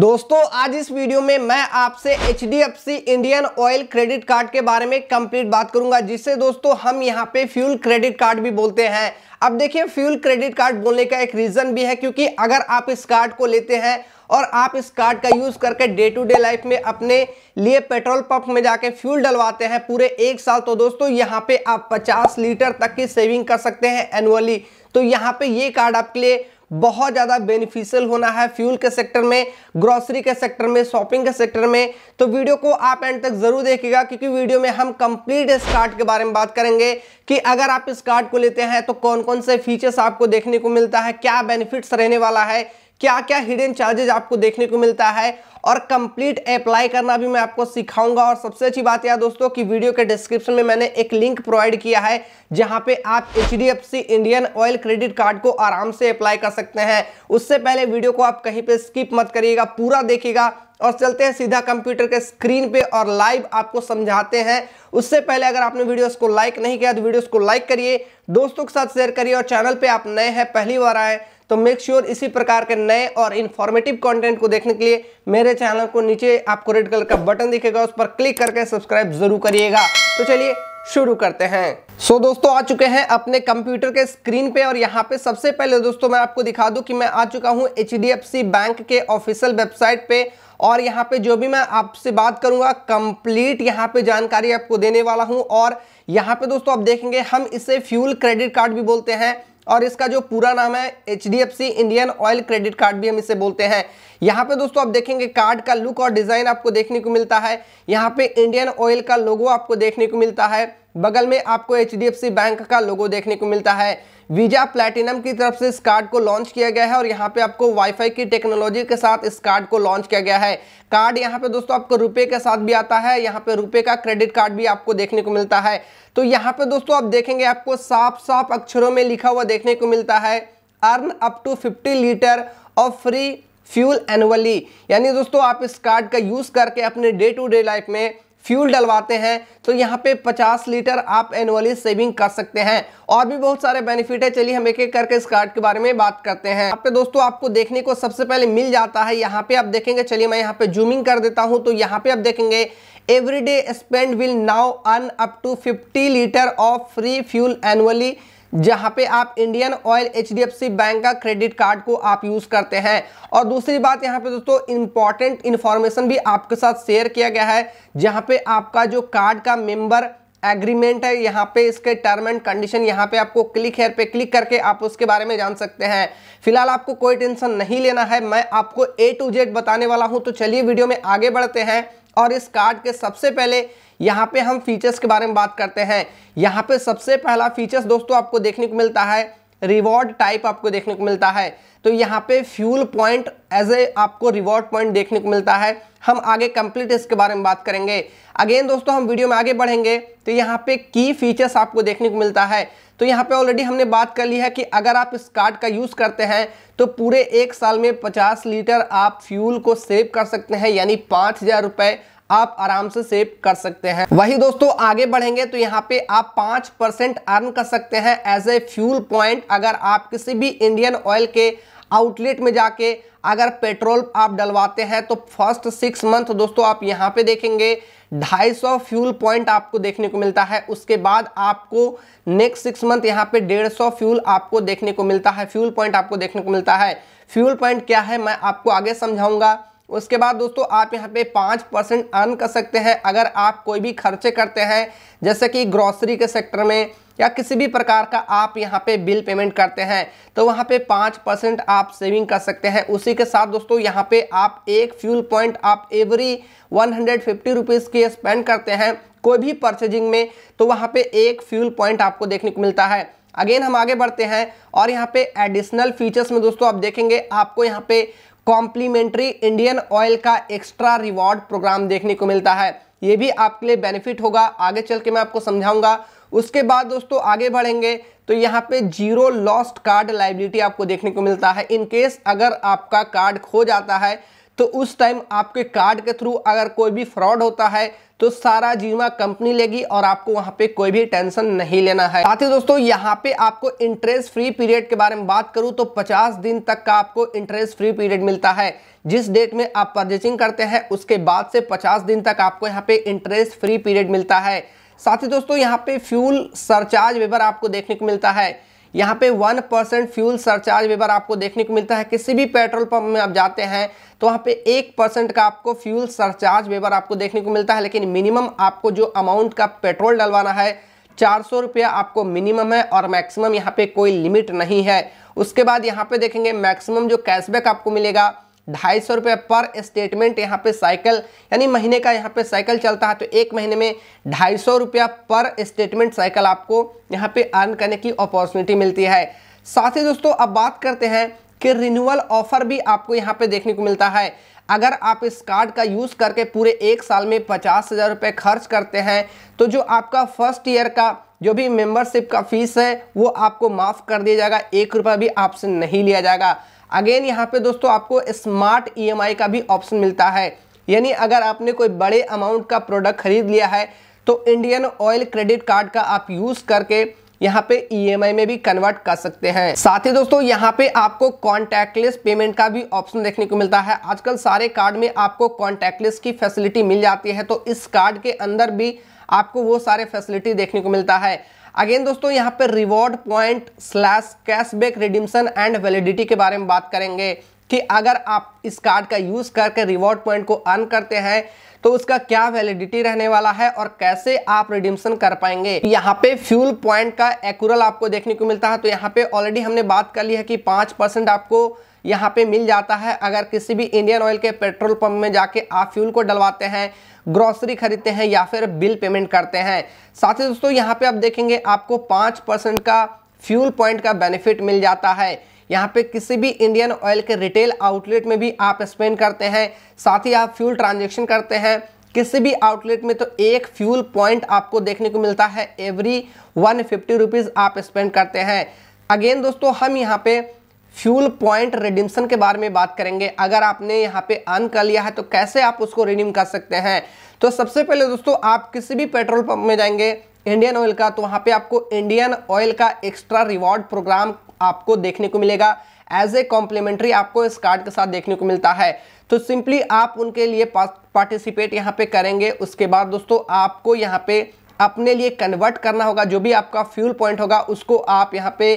दोस्तों आज इस वीडियो में मैं आपसे H Indian Oil credit card के बारे में कंप्लीट बात करूंगा जिससे दोस्तों हम यहाँ पे फ्यूल क्रेडिट कार्ड भी बोलते हैं अब देखिए फ्यूल क्रेडिट कार्ड बोलने का एक रीज़न भी है क्योंकि अगर आप इस कार्ड को लेते हैं और आप इस कार्ड का यूज़ करके डे टू डे लाइफ में अपने लिए पेट्रोल पंप में जाके फ्यूल डलवाते हैं पूरे एक साल तो दोस्तों यहाँ पे आप 50 लीटर तक की सेविंग कर सकते हैं एनुअली तो यहाँ पे ये कार्ड आपके लिए बहुत ज़्यादा बेनिफिशियल होना है फ्यूल के सेक्टर में ग्रोसरी के सेक्टर में शॉपिंग के सेक्टर में तो वीडियो को आप एंड तक ज़रूर देखिएगा क्योंकि वीडियो में हम कंप्लीट इस कार्ड के बारे में बात करेंगे कि अगर आप इस कार्ड को लेते हैं तो कौन कौन से फीचर्स आपको देखने को मिलता है क्या बेनिफिट्स रहने वाला है क्या क्या हिडन चार्जेज आपको देखने को मिलता है और कंप्लीट अप्लाई करना भी मैं आपको सिखाऊंगा और सबसे अच्छी बात यह दोस्तों कि वीडियो के डिस्क्रिप्शन में मैंने एक लिंक प्रोवाइड किया है जहां पे आप H Indian Oil credit card को आराम से अप्लाई कर सकते हैं उससे पहले वीडियो को आप कहीं पे स्किप मत करिएगा पूरा देखिएगा और चलते हैं सीधा कंप्यूटर के स्क्रीन पे और लाइव आपको समझाते हैं उससे पहले अगर आपने वीडियोस को लाइक नहीं किया तो वीडियोस को लाइक करिए दोस्तों के साथ शेयर करिए और चैनल पे आप नए हैं पहली बार आए तो मेक श्योर sure इसी प्रकार के नए और इन्फॉर्मेटिव कंटेंट को देखने के लिए मेरे चैनल को नीचे आपको रेड कलर का बटन दिखेगा उस पर क्लिक करके सब्सक्राइब जरूर करिएगा तो चलिए शुरू करते हैं सो so, दोस्तों आ चुके हैं अपने कंप्यूटर के स्क्रीन पे और यहाँ पे सबसे पहले दोस्तों मैं आपको दिखा दूँ कि मैं आ चुका हूँ एच बैंक के ऑफिशियल वेबसाइट पे और यहाँ पे जो भी मैं आपसे बात करूँगा कंप्लीट यहाँ पे जानकारी आपको देने वाला हूँ और यहाँ पे दोस्तों आप देखेंगे हम इसे फ्यूल क्रेडिट कार्ड भी बोलते हैं और इसका जो पूरा नाम है H Indian Oil credit card भी हम इसे बोलते हैं यहाँ पे दोस्तों आप देखेंगे कार्ड का लुक और डिज़ाइन आपको देखने को मिलता है यहाँ पे इंडियन ऑयल का लोगो आपको देखने को मिलता है बगल में आपको एच बैंक का लोगो देखने को मिलता है वीजा प्लेटिनम की तरफ से इस कार्ड को लॉन्च किया गया है और यहाँ पे आपको वाईफाई की टेक्नोलॉजी के साथ इस कार्ड को लॉन्च किया गया है कार्ड यहाँ पे दोस्तों आपको रुपए के साथ भी आता है यहाँ पे रुपए का क्रेडिट कार्ड भी आपको देखने को मिलता है तो यहाँ पे दोस्तों आप देखेंगे आपको साफ साफ अक्षरों में लिखा हुआ देखने को मिलता है earn up to fifty litre of free fuel annually यानी दोस्तों आप इस कार्ड का यूज़ करके अपने डे टू डे लाइफ में फ्यूल डलवाते हैं तो यहाँ पे 50 लीटर आप एनुअली सेविंग कर सकते हैं और भी बहुत सारे बेनिफिट है चलिए हम एक एक करके इस कार्ड के बारे में बात करते हैं यहाँ पे दोस्तों आपको देखने को सबसे पहले मिल जाता है यहाँ पे आप देखेंगे चलिए मैं यहाँ पे जूमिंग कर देता हूँ तो यहाँ पे आप देखेंगे every day spend will now earn up to fifty litre of free fuel annually जहां पे आप इंडियन ऑयल एच बैंक का क्रेडिट कार्ड को आप यूज करते हैं और दूसरी बात यहां पे दोस्तों इंपॉर्टेंट इंफॉर्मेशन भी आपके साथ शेयर किया गया है जहां पे आपका जो कार्ड का मेंबर एग्रीमेंट है यहाँ पे इसके टर्म एंड कंडीशन यहाँ पे आपको क्लिक हेयर पे क्लिक करके आप उसके बारे में जान सकते हैं फिलहाल आपको कोई टेंशन नहीं लेना है मैं आपको ए टू जेड बताने वाला हूँ तो चलिए वीडियो में आगे बढ़ते हैं और इस कार्ड के सबसे पहले यहाँ पे हम फीचर्स के बारे में बात करते हैं यहाँ पे सबसे पहला फीचर्स दोस्तों आपको देखने को मिलता है रिवॉर्ड टाइप आपको देखने को मिलता है तो यहाँ पे फ्यूल पॉइंट एज ए आपको रिवॉर्ड पॉइंट देखने को मिलता है हम आगे कंप्लीट इसके बारे में बात करेंगे अगेन दोस्तों हम वीडियो में आगे बढ़ेंगे तो यहाँ पे की फीचर्स आपको देखने को मिलता है तो यहाँ पे ऑलरेडी हमने बात कर ली है कि अगर आप इस कार्ड का यूज़ करते हैं तो पूरे एक साल में 50 लीटर आप फ्यूल को सेव कर सकते हैं यानी पाँच हज़ार रुपये आप आराम से सेव कर सकते हैं वही दोस्तों आगे बढ़ेंगे तो यहाँ पे आप पांच परसेंट अर्न कर सकते हैं एज ए फ्यूल पॉइंट अगर आप किसी भी इंडियन ऑयल के आउटलेट में जाके अगर पेट्रोल आप डलवाते हैं तो फर्स्ट सिक्स मंथ दोस्तों आप यहाँ पे देखेंगे 250 फ्यूल पॉइंट आपको देखने को मिलता है उसके बाद आपको नेक्स्ट सिक्स मंथ यहाँ पे 150 फ्यूल आपको देखने को मिलता है फ्यूल पॉइंट आपको देखने को मिलता है फ्यूल पॉइंट क्या है मैं आपको आगे समझाऊंगा उसके बाद दोस्तों आप यहाँ पे पाँच परसेंट अर्न कर सकते हैं अगर आप कोई भी खर्चे करते हैं जैसे कि ग्रॉसरी के सेक्टर में या किसी भी प्रकार का आप यहाँ पे बिल पेमेंट करते हैं तो वहाँ पे पाँच परसेंट आप सेविंग कर सकते हैं उसी के साथ दोस्तों यहाँ पे आप एक फ्यूल पॉइंट आप एवरी वन हंड्रेड फिफ्टी के स्पेंड करते हैं कोई भी परचेजिंग में तो वहाँ पर एक फ्यूल पॉइंट आपको देखने को मिलता है अगेन हम आगे बढ़ते हैं और यहाँ पे एडिशनल फीचर्स में दोस्तों आप देखेंगे आपको यहाँ पे कॉम्प्लीमेंट्री इंडियन ऑयल का एक्स्ट्रा रिवॉर्ड प्रोग्राम देखने को मिलता है ये भी आपके लिए बेनिफिट होगा आगे चल के मैं आपको समझाऊंगा उसके बाद दोस्तों आगे बढ़ेंगे तो यहाँ पे जीरो लॉस्ट कार्ड लाइबिलिटी आपको देखने को मिलता है इनकेस अगर आपका कार्ड खो जाता है तो उस टाइम आपके कार्ड के थ्रू अगर कोई भी फ्रॉड होता है तो सारा जीमा कंपनी लेगी और आपको वहां पे कोई भी टेंशन नहीं लेना है साथ ही दोस्तों यहाँ पे आपको इंटरेस्ट फ्री पीरियड के बारे में बात करूं तो 50 दिन तक का आपको इंटरेस्ट फ्री पीरियड मिलता है जिस डेट में आप परचेसिंग करते हैं उसके बाद से 50 दिन तक आपको यहाँ पे इंटरेस्ट फ्री पीरियड मिलता है साथ ही दोस्तों यहाँ पे फ्यूल सरचार्ज वेबर आपको देखने को मिलता है यहाँ पे one percent fuel surcharge waiver आपको देखने को मिलता है किसी भी पेट्रोल पंप में आप जाते हैं तो वहाँ पे एक परसेंट का आपको फ्यूल सरचार्ज वेबर आपको देखने को मिलता है लेकिन मिनिमम आपको जो अमाउंट का पेट्रोल डलवाना है चार सौ रुपया आपको मिनिमम है और मैक्सिमम यहाँ पे कोई लिमिट नहीं है उसके बाद यहाँ पे देखेंगे मैक्सिमम जो कैशबैक आपको मिलेगा ढाई सौ रुपये पर स्टेटमेंट यहाँ पे साइकिल यानी महीने का यहाँ पे साइकिल चलता है तो एक महीने में ढाई सौ रुपया पर स्टेटमेंट साइकिल आपको यहाँ पे अर्न करने की अपॉर्चुनिटी मिलती है साथ ही दोस्तों अब बात करते हैं कि रिन्यूअल ऑफर भी आपको यहाँ पे देखने को मिलता है अगर आप इस कार्ड का यूज़ करके पूरे एक साल में पचास हज़ार रुपये खर्च करते हैं तो जो आपका फर्स्ट ईयर का जो भी मेंबरशिप का फीस है वो आपको माफ़ कर दिया जाएगा एक रुपया भी आपसे नहीं लिया जाएगा अगेन यहाँ पे दोस्तों आपको स्मार्ट ईएमआई e का भी ऑप्शन मिलता है यानी अगर आपने कोई बड़े अमाउंट का प्रोडक्ट खरीद लिया है तो इंडियन ऑयल क्रेडिट कार्ड का आप यूज़ करके यहाँ पे ईएमआई e में भी कन्वर्ट कर सकते हैं साथ ही दोस्तों यहाँ पे आपको कॉन्टैक्टलेस पेमेंट का भी ऑप्शन देखने को मिलता है आजकल सारे कार्ड में आपको कॉन्टैक्टलेस की फैसिलिटी मिल जाती है तो इस कार्ड के अंदर भी आपको वो सारे फैसिलिटी देखने को मिलता है अगेन दोस्तों यहाँ पर reward point slash cashback redemption and validity के बारे में बात करेंगे कि अगर आप इस कार्ड का यूज़ करके रिवॉर्ड पॉइंट को अर्न करते हैं तो उसका क्या वैलिडिटी रहने वाला है और कैसे आप रिडिम्सन कर पाएंगे यहाँ पे फ्यूल पॉइंट का एक्यूरल आपको देखने को मिलता है तो यहाँ पे ऑलरेडी हमने बात कर ली है कि पाँच परसेंट आपको यहाँ पे मिल जाता है अगर किसी भी इंडियन ऑयल के पेट्रोल पंप में जाके आप फ्यूल को डलवाते हैं ग्रॉसरी खरीदते हैं या फिर बिल पेमेंट करते हैं साथ ही दोस्तों यहाँ पे आप देखेंगे आपको पाँच परसेंट का फ्यूल पॉइंट का बेनिफिट मिल जाता है यहाँ पे किसी भी इंडियन ऑयल के रिटेल आउटलेट में भी आप स्पेंड करते हैं साथ ही आप फ्यूल ट्रांजेक्शन करते हैं किसी भी आउटलेट में तो एक फ्यूल पॉइंट आपको देखने को मिलता है एवरी वन फिफ्टी रुपीज़ आप स्पेंड करते हैं अगेन दोस्तों हम यहाँ पे फ्यूल पॉइंट रिडिम्सन के बारे में बात करेंगे अगर आपने यहाँ पे अर्न कर लिया है तो कैसे आप उसको रिडीम कर सकते हैं तो सबसे पहले दोस्तों आप किसी भी पेट्रोल पंप में जाएंगे इंडियन ऑयल का तो वहाँ पे आपको इंडियन ऑयल का एक्स्ट्रा रिवॉर्ड प्रोग्राम आपको देखने को मिलेगा एज ए कॉम्प्लीमेंट्री आपको इस कार्ड के साथ देखने को मिलता है तो सिंपली आप उनके लिए पार्टिसिपेट यहाँ पे करेंगे उसके बाद दोस्तों आपको यहाँ पे अपने लिए कन्वर्ट करना होगा जो भी आपका फ्यूल पॉइंट होगा उसको आप यहाँ पे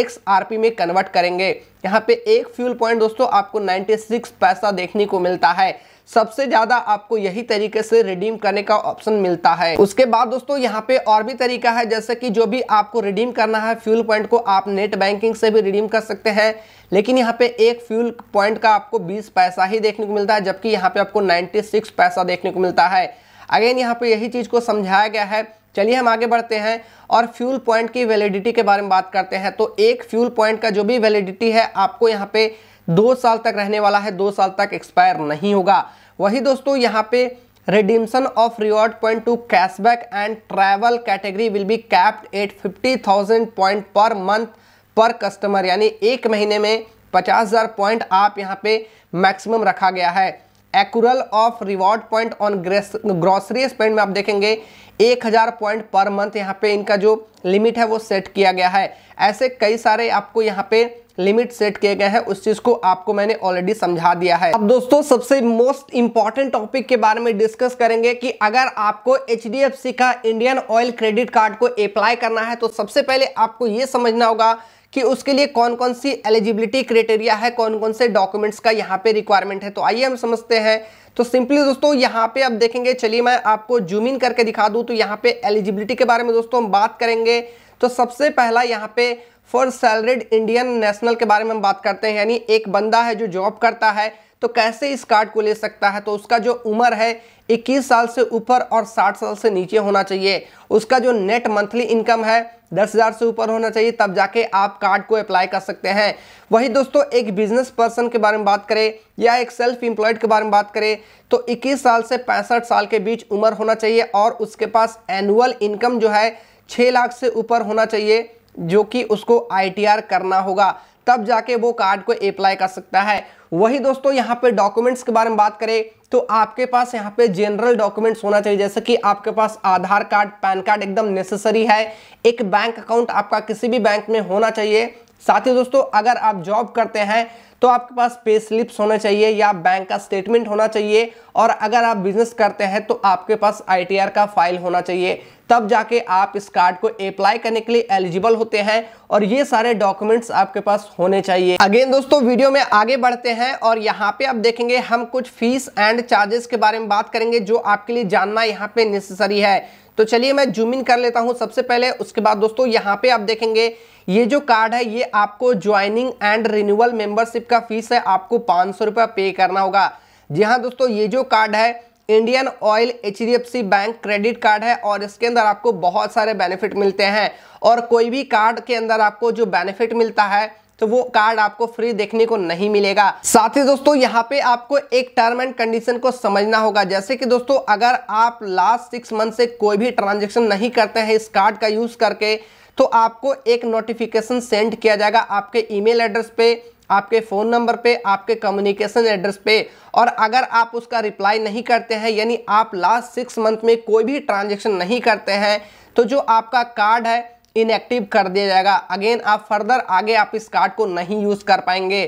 एक्स आर पी में कन्वर्ट करेंगे यहाँ पे एक फ्यूल पॉइंट दोस्तों आपको 96 पैसा देखने को मिलता है सबसे ज़्यादा आपको यही तरीके से रिडीम करने का ऑप्शन मिलता है उसके बाद दोस्तों यहाँ पे और भी तरीका है जैसे कि जो भी आपको रिडीम करना है फ्यूल पॉइंट को आप नेट बैंकिंग से भी रिडीम कर सकते हैं लेकिन यहाँ पे एक फ्यूल पॉइंट का आपको 20 पैसा ही देखने को मिलता है जबकि यहाँ पे आपको 96 पैसा देखने को मिलता है अगेन यहाँ पे यही चीज़ को समझाया गया है चलिए हम आगे बढ़ते हैं और फ्यूल पॉइंट की वैलिडिटी के बारे में बात करते हैं तो एक फ्यूल पॉइंट का जो भी वैलिडिटी है आपको यहाँ पे दो साल तक रहने वाला है दो साल तक एक्सपायर नहीं होगा वही दोस्तों यहाँ पे of reward point to cashback and travel category will be capped at fifty thousand point per month per customer यानी एक महीने में पचास पॉइंट आप यहाँ पे मैक्सिमम रखा गया है accrual of reward point on grocery spend में आप देखेंगे एक हज़ार पॉइंट पर मंथ यहाँ पे इनका जो लिमिट है वो सेट किया गया है ऐसे कई सारे आपको यहाँ पे लिमिट सेट किए गए हैं उस चीज़ को आपको मैंने ऑलरेडी समझा दिया है अब दोस्तों सबसे मोस्ट इंपॉर्टेंट टॉपिक के बारे में डिस्कस करेंगे कि अगर आपको एच का इंडियन ऑयल क्रेडिट कार्ड को अप्लाई करना है तो सबसे पहले आपको ये समझना होगा कि उसके लिए कौन कौन सी एलिजिबिलिटी क्राइटेरिया है कौन कौन से डॉक्यूमेंट्स का यहाँ पे रिक्वायरमेंट है तो आइए हम समझते हैं तो सिंपली दोस्तों यहाँ पे आप देखेंगे चलिए मैं आपको जूम इन करके दिखा दूँ तो यहाँ पे एलिजिबिलिटी के बारे में दोस्तों हम बात करेंगे तो सबसे पहला यहाँ पे फॉर सैलरीड इंडियन नेशनल के बारे में हम बात करते हैं यानी एक बंदा है जो जॉब करता है तो कैसे इस कार्ड को ले सकता है तो उसका जो उम्र है 21 साल से ऊपर और 60 साल से नीचे होना चाहिए उसका जो नेट मंथली इनकम है दस हज़ार से ऊपर होना चाहिए तब जाके आप कार्ड को अप्लाई कर सकते हैं वही दोस्तों एक बिजनेस पर्सन के बारे में बात करें या एक सेल्फ एम्प्लॉयड के बारे में बात करें तो 21 साल से पैंसठ साल के बीच उम्र होना चाहिए और उसके पास एनुअल इनकम जो है छः लाख से ऊपर होना चाहिए जो कि उसको आई करना होगा तब जाके वो कार्ड को अप्लाई कर सकता है वही दोस्तों यहाँ पे डॉक्यूमेंट्स के बारे में बात करें तो आपके पास यहाँ पे जनरल डॉक्यूमेंट्स होना चाहिए जैसे कि आपके पास आधार कार्ड पैन कार्ड एकदम नेसेसरी है एक बैंक अकाउंट आपका किसी भी बैंक में होना चाहिए साथ ही दोस्तों अगर आप जॉब करते हैं तो आपके पास पे स्लिप्स होने चाहिए या बैंक का स्टेटमेंट होना चाहिए और अगर आप बिजनेस करते हैं तो आपके पास आईटीआर का फाइल होना चाहिए तब जाके आप इस कार्ड को अप्लाई करने के लिए एलिजिबल होते हैं और ये सारे डॉक्यूमेंट्स आपके पास होने चाहिए अगेन दोस्तों वीडियो में आगे बढ़ते हैं और यहाँ पे आप देखेंगे हम कुछ फीस एंड चार्जेस के बारे में बात करेंगे जो आपके लिए जानना यहाँ पे नेसेसरी है तो चलिए मैं जूम इन कर लेता हूं सबसे पहले उसके बाद दोस्तों यहां पे आप देखेंगे ये जो कार्ड है ये आपको ज्वाइनिंग एंड रिन्यूअल मेंबरशिप का फीस है आपको पांच सौ पे करना होगा जी हाँ दोस्तों ये जो कार्ड है Indian Oil H bank credit card है और इसके अंदर आपको बहुत सारे बेनिफिट मिलते हैं और कोई भी कार्ड के अंदर आपको जो बेनिफिट मिलता है तो वो कार्ड आपको फ्री देखने को नहीं मिलेगा साथ ही दोस्तों यहाँ पे आपको एक टर्म एंड कंडीशन को समझना होगा जैसे कि दोस्तों अगर आप लास्ट सिक्स मंथ से कोई भी ट्रांजेक्शन नहीं करते हैं इस कार्ड का यूज करके तो आपको एक नोटिफिकेशन सेंड किया जाएगा आपके ईमेल एड्रेस पे आपके फ़ोन नंबर पे आपके कम्युनिकेशन एड्रेस पे और अगर आप उसका रिप्लाई नहीं करते हैं यानी आप लास्ट सिक्स मंथ में कोई भी ट्रांजेक्शन नहीं करते हैं तो जो आपका कार्ड है इनएक्टिव कर दिया जाएगा अगेन आप फर्दर आगे आप इस कार्ड को नहीं यूज़ कर पाएंगे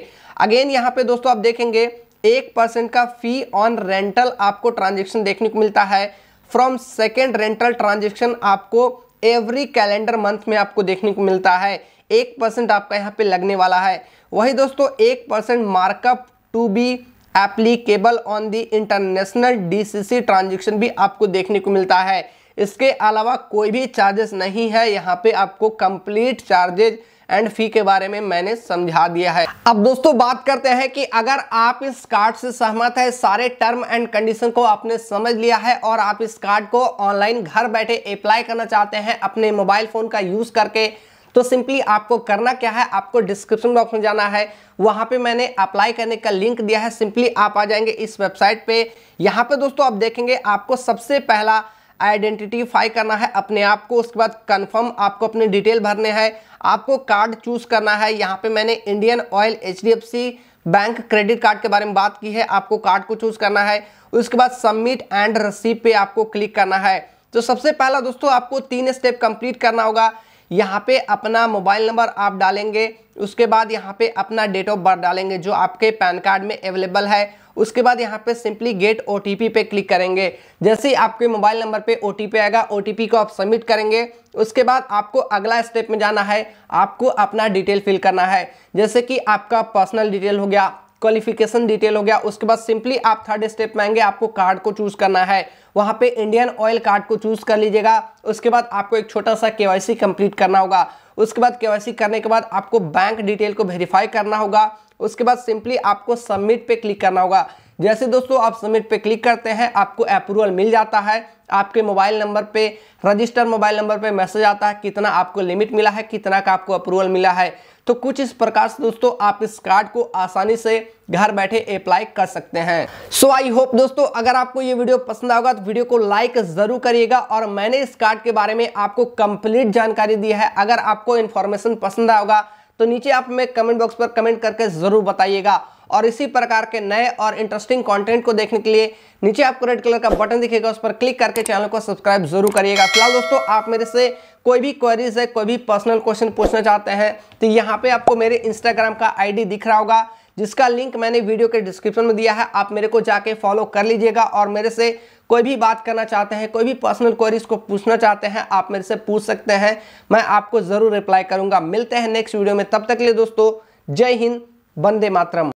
अगेन यहाँ पे दोस्तों आप देखेंगे एक परसेंट का फी ऑन रेंटल आपको ट्रांजेक्शन देखने को मिलता है फ्रॉम सेकेंड रेंटल ट्रांजेक्शन आपको एवरी कैलेंडर मंथ में आपको देखने को मिलता है एक परसेंट आपका यहाँ पे लगने वाला है वही दोस्तों एक percent markup to be applicable on the international DCC transaction भी आपको देखने को मिलता है इसके अलावा कोई भी चार्जेस नहीं है यहाँ पे आपको कंप्लीट चार्जेज एंड फी के बारे में मैंने समझा दिया है अब दोस्तों बात करते हैं कि अगर आप इस कार्ड से सहमत है सारे टर्म एंड कंडीशन को आपने समझ लिया है और आप इस कार्ड को ऑनलाइन घर बैठे अप्लाई करना चाहते हैं अपने मोबाइल फोन का यूज करके तो सिंपली आपको करना क्या है आपको डिस्क्रिप्शन बॉक्स में जाना है वहाँ पे मैंने अप्लाई करने का लिंक दिया है सिंपली आप आ जाएंगे इस वेबसाइट पे यहाँ पे दोस्तों आप देखेंगे आपको सबसे पहला आइडेंटिटीफाई करना है अपने आप को उसके बाद कंफर्म आपको अपने डिटेल भरने हैं आपको कार्ड चूज करना है यहाँ पे मैंने Indian Oil H bank credit card के बारे में बात की है आपको कार्ड को चूज करना है उसके बाद सबमिट एंड रसीव पे आपको क्लिक करना है तो सबसे पहला दोस्तों आपको तीन स्टेप कंप्लीट करना होगा यहाँ पे अपना मोबाइल नंबर आप डालेंगे उसके बाद यहाँ पे अपना डेट ऑफ बर्थ डालेंगे जो आपके पैन कार्ड में अवेलेबल है उसके बाद यहाँ पे सिंपली गेट ओ पे क्लिक करेंगे जैसे ही आपके मोबाइल नंबर पे ओ आएगा ओ को आप सबमिट करेंगे उसके बाद आपको अगला स्टेप में जाना है आपको अपना डिटेल फिल करना है जैसे कि आपका पर्सनल डिटेल हो गया क्वालिफिकेशन डिटेल हो गया उसके बाद सिंपली आप थर्ड स्टेप में आएंगे आपको कार्ड को चूज करना है वहाँ पे इंडियन ऑयल कार्ड को चूज कर लीजिएगा उसके बाद आपको एक छोटा सा केवाईसी कंप्लीट करना होगा उसके बाद के करने के बाद आपको बैंक डिटेल को वेरीफाई करना होगा उसके बाद सिंपली आपको सबमिट पे क्लिक करना होगा जैसे दोस्तों आप सबमिट पे क्लिक करते हैं आपको अप्रूवल मिल जाता है आपके मोबाइल नंबर पे रजिस्टर मोबाइल नंबर पे मैसेज आता है कितना आपको लिमिट मिला है कितना का आपको अप्रूवल मिला है तो कुछ इस प्रकार से दोस्तों आप इस कार्ड को आसानी से घर बैठे अप्लाई कर सकते हैं सो आई होप दोस्तों अगर आपको ये वीडियो पसंद आएगा तो वीडियो को लाइक जरूर करिएगा और मैंने इस कार्ड के बारे में आपको कंप्लीट जानकारी दी है अगर आपको इन्फॉर्मेशन पसंद आएगा तो नीचे आप में कमेंट बॉक्स पर कमेंट करके जरूर बताइएगा और इसी प्रकार के नए और इंटरेस्टिंग कंटेंट को देखने के लिए नीचे आपको रेड कलर का बटन दिखेगा उस पर क्लिक करके चैनल को सब्सक्राइब जरूर करिएगा फिलहाल दोस्तों आप मेरे से कोई भी क्वेरीज है कोई भी पर्सनल क्वेश्चन पूछना चाहते हैं तो यहाँ पे आपको मेरे इंस्टाग्राम का आई दिख रहा होगा जिसका लिंक मैंने वीडियो के डिस्क्रिप्शन में दिया है आप मेरे को जाके फॉलो कर लीजिएगा और मेरे से कोई भी बात करना चाहते हैं कोई भी पर्सनल क्वेरीज को पूछना चाहते हैं आप मेरे से पूछ सकते हैं मैं आपको ज़रूर रिप्लाई करूंगा मिलते हैं नेक्स्ट वीडियो में तब तक के लिए दोस्तों जय हिंद वंदे मातरम